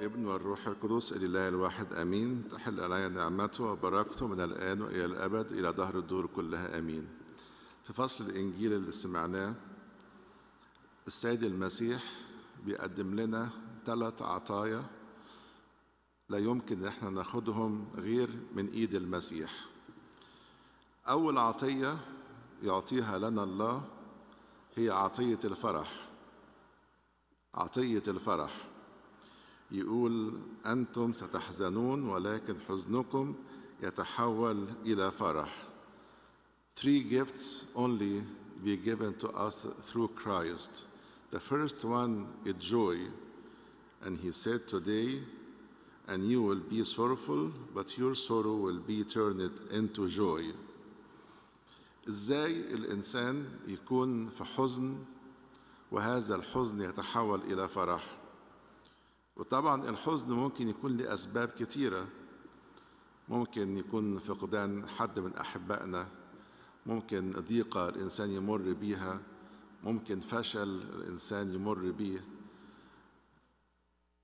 والابن والروح القدس الإله الواحد أمين تحل علي نعمته وبركته من الآن وإلى الأبد إلى دهر الدور كلها أمين في فصل الإنجيل اللي سمعناه السيد المسيح بيقدم لنا ثلاث عطايا لا يمكن احنا ناخدهم غير من ايد المسيح اول عطيه يعطيها لنا الله هي عطيه الفرح عطيه الفرح يقول أنتم ستحزنون ولكن حزنكم يتحول إلى فرح. Three gifts only be given to us through Christ. The first one is joy. And he said today, and you will be sorrowful, but your sorrow will be turned into joy. ازاي الانسان يكون في حزن وهذا الحزن يتحول الى فرح وطبعا الحزن ممكن يكون لأسباب كتيرة ممكن يكون فقدان حد من أحبائنا ممكن ضيقة الإنسان يمر بيها ممكن فشل الإنسان يمر بيه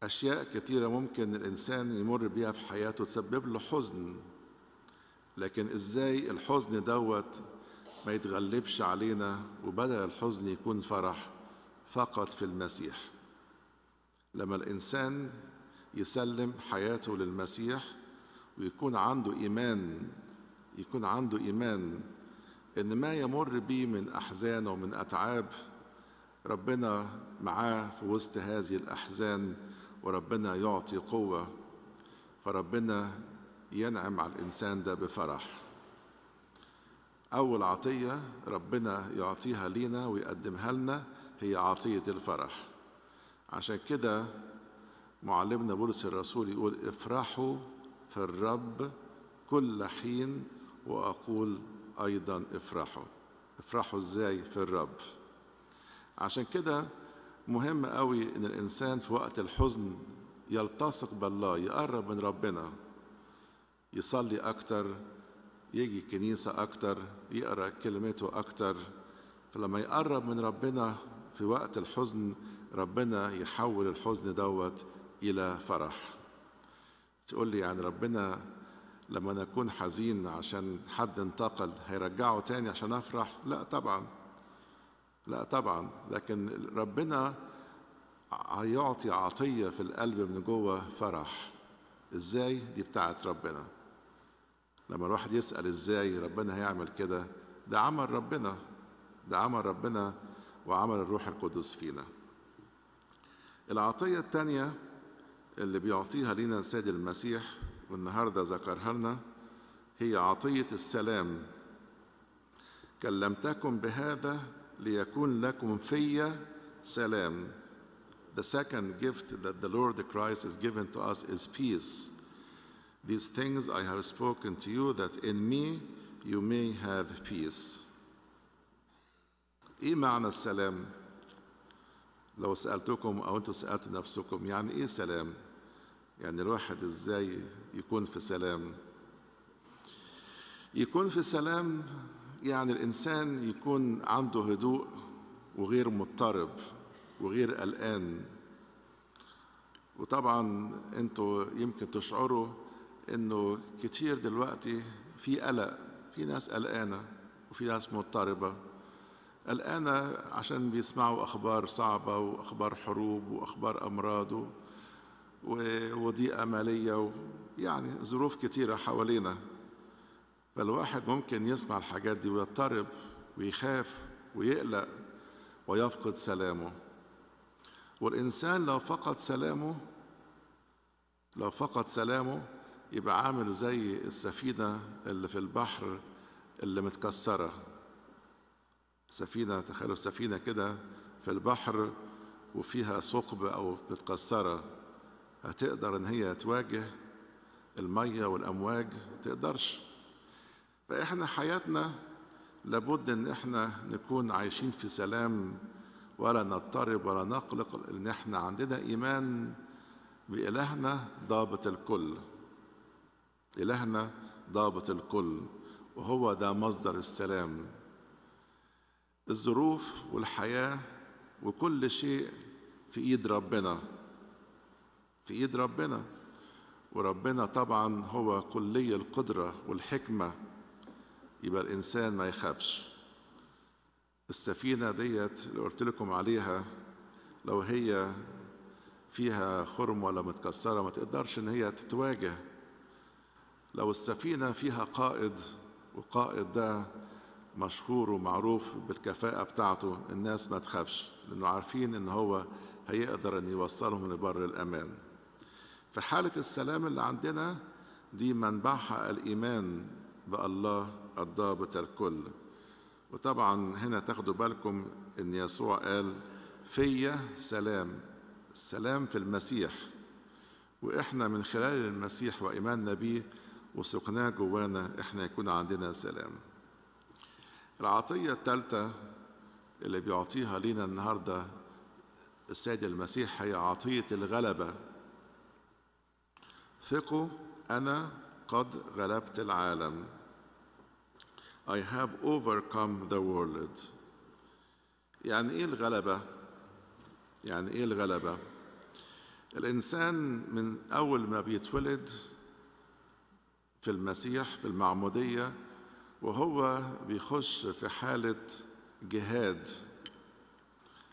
أشياء كتيرة ممكن الإنسان يمر بيها في حياته تسبب له حزن لكن إزاي الحزن دوت ما يتغلبش علينا وبدأ الحزن يكون فرح فقط في المسيح لما الإنسان يسلم حياته للمسيح ويكون عنده إيمان يكون عنده إيمان إن ما يمر به من أحزان ومن أتعاب ربنا معاه في وسط هذه الأحزان وربنا يعطي قوة فربنا ينعم على الإنسان ده بفرح أول عطية ربنا يعطيها لينا ويقدمها لنا هي عطية الفرح عشان كده معلمنا بولس الرسول يقول افرحوا في الرب كل حين واقول ايضا افرحوا افرحوا ازاي في الرب عشان كده مهم قوي ان الانسان في وقت الحزن يلتصق بالله يقرب من ربنا يصلي اكتر يجي الكنيسة أكتر يقرأ كلمته أكتر فلما يقرب من ربنا في وقت الحزن ربنا يحول الحزن دوت إلى فرح تقول لي يعني ربنا لما أنا أكون حزين عشان حد انتقل هيرجعه تاني عشان أفرح لا طبعا لا طبعا لكن ربنا هيعطي عطية في القلب من جوه فرح ازاي دي بتاعت ربنا لما الواحد يسأل ازاي ربنا هيعمل كده ده عمل ربنا ده عمل ربنا وعمل الروح القدس فينا العطية الثانية اللي بيعطيها لنا السيد المسيح والنهارده ذكرها لنا هي عطية السلام كلمتكم بهذا ليكون لكم في سلام The second gift that the Lord Christ has given to us is peace. These things I have spoken to you that in me you may have peace. ايه معنى السلام؟ لو سألتكم أو أنتم سألتوا نفسكم يعني إيه سلام؟ يعني الواحد إزاي يكون في سلام؟ يكون في سلام يعني الإنسان يكون عنده هدوء وغير مضطرب وغير قلقان وطبعا انتوا يمكن تشعروا انه كتير دلوقتي في قلق في ناس قلقانه وفي ناس مضطربه الآن عشان بيسمعوا أخبار صعبة وأخبار حروب وأخبار أمراض وضيقة مالية يعني ظروف كتيرة حوالينا فالواحد ممكن يسمع الحاجات دي ويضطرب ويخاف ويقلق ويفقد سلامه والإنسان لو فقد سلامه لو فقد سلامه يبقى عامل زي السفينة اللي في البحر اللي متكسرة سفينة تخيلوا السفينة كده في البحر وفيها ثقب أو متكسرة هتقدر إن هي تواجه المية والأمواج تقدرش فإحنا حياتنا لابد إن إحنا نكون عايشين في سلام ولا نضطرب ولا نقلق إن إحنا عندنا إيمان بإلهنا ضابط الكل إلهنا ضابط الكل وهو ده مصدر السلام الظروف والحياة وكل شيء في إيد ربنا في إيد ربنا وربنا طبعا هو كلي القدرة والحكمة يبقى الإنسان ما يخافش السفينة ديت اللي قلت لكم عليها لو هي فيها خرم ولا متكسرة ما تقدرش إن هي تتواجه لو السفينة فيها قائد والقائد ده مشهور ومعروف بالكفاءة بتاعته الناس ما تخافش لأنه عارفين إن هو هيقدر إن يوصلهم لبر الأمان في حالة السلام اللي عندنا دي منبعها الإيمان بالله الضابط الكل وطبعا هنا تاخدوا بالكم إن يسوع قال فيا سلام السلام في المسيح وإحنا من خلال المسيح وإيماننا بيه وسقناه جوانا إحنا يكون عندنا سلام العطية الثالثة اللي بيعطيها لنا النهاردة السيد المسيح هي عطية الغلبة ثقوا أنا قد غلبت العالم I have overcome the world يعني إيه الغلبة؟ يعني إيه الغلبة؟ الإنسان من أول ما بيتولد في المسيح في المعمودية وهو بيخش في حالة جهاد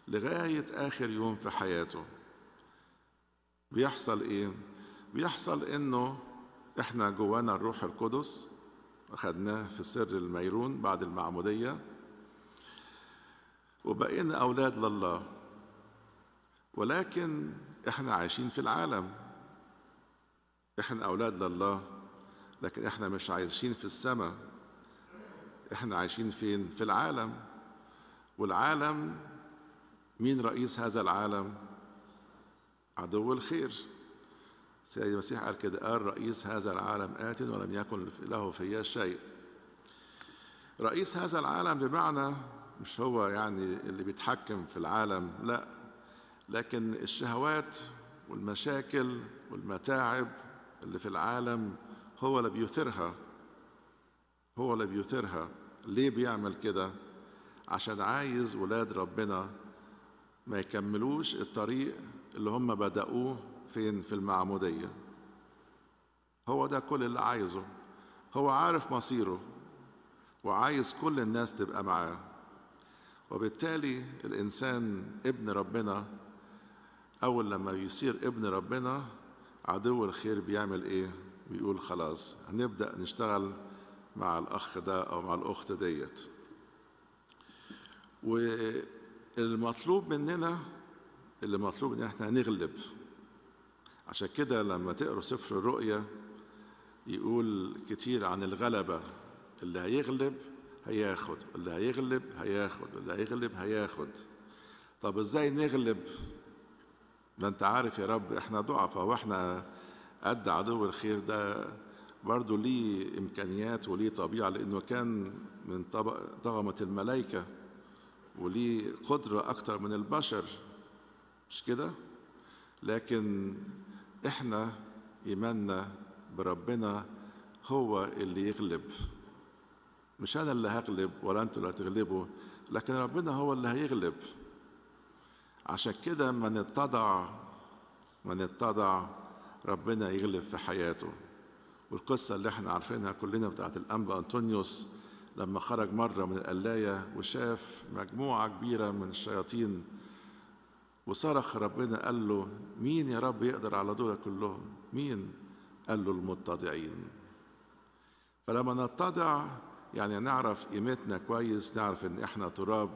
لغاية آخر يوم في حياته بيحصل إيه؟ بيحصل إنه إحنا جوانا الروح القدس أخذناه في سر الميرون بعد المعمودية وبقينا أولاد لله ولكن إحنا عايشين في العالم إحنا أولاد لله لكن إحنا مش عايشين في السماء احنا عايشين فين في العالم والعالم مين رئيس هذا العالم عدو الخير سيد المسيح قال كده قال رئيس هذا العالم آت ولم يكن له فيه شيء رئيس هذا العالم بمعنى مش هو يعني اللي بيتحكم في العالم لا لكن الشهوات والمشاكل والمتاعب اللي في العالم هو اللي بيثيرها هو اللي بيثيرها ليه بيعمل كده عشان عايز ولاد ربنا ما يكملوش الطريق اللي هم بدأوه فين في المعمودية هو ده كل اللي عايزه هو عارف مصيره وعايز كل الناس تبقى معاه وبالتالي الإنسان ابن ربنا أول لما يصير ابن ربنا عدو الخير بيعمل إيه؟ بيقول خلاص هنبدأ نشتغل مع الأخ ده أو مع الأخت ديت والمطلوب مننا اللي مطلوب ان احنا نغلب عشان كده لما تقروا سفر الرؤيا يقول كتير عن الغلبة اللي هيغلب هياخد اللي هيغلب هياخد اللي هيغلب هياخد طب ازاي نغلب ما انت عارف يا رب احنا ضعفاء واحنا قد عدو الخير ده برضه ليه إمكانيات وليه طبيعة لأنه كان من طغمة الملائكة وليه قدرة أكتر من البشر مش كده؟ لكن إحنا إيماننا بربنا هو اللي يغلب مش أنا اللي هغلب ولا أنتوا اللي هتغلبوا لكن ربنا هو اللي هيغلب عشان كده من اتضع من اتضع ربنا يغلب في حياته والقصة اللي احنا عارفينها كلنا بتاعت الأنبا أنطونيوس لما خرج مرة من القلاية وشاف مجموعة كبيرة من الشياطين وصرخ ربنا قال له مين يا رب يقدر على دول كلهم مين قال له المتضعين فلما نتضع يعني نعرف قيمتنا كويس نعرف ان احنا تراب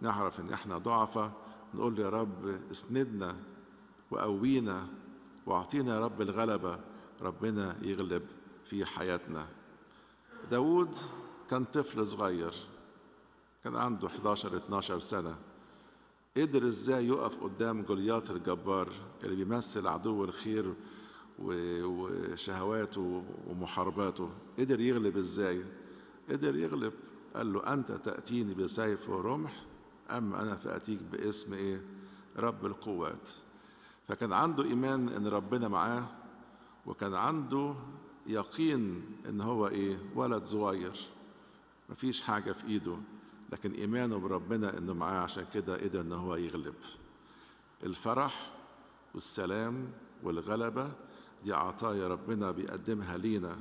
نعرف ان احنا ضعفة نقول يا رب اسندنا وقوينا واعطينا يا رب الغلبة ربنا يغلب في حياتنا داود كان طفل صغير كان عنده 11 12 سنة قدر ازاي يقف قدام جوليات الجبار اللي بيمثل عدو الخير وشهواته ومحارباته قدر يغلب ازاي قدر يغلب قال له انت تاتيني بسيف ورمح اما انا فاتيك باسم ايه رب القوات فكان عنده ايمان ان ربنا معاه وكان عنده يقين ان هو ايه ولد صغير مفيش حاجه في ايده لكن ايمانه بربنا انه معاه عشان كده قدر ان هو يغلب الفرح والسلام والغلبه دي عطايا ربنا بيقدمها لينا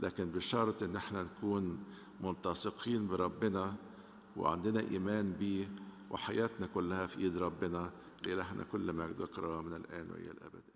لكن بشرط ان احنا نكون ملتصقين بربنا وعندنا ايمان بيه وحياتنا كلها في ايد ربنا لالهنا كل مجد وكرامه من الان والى الابد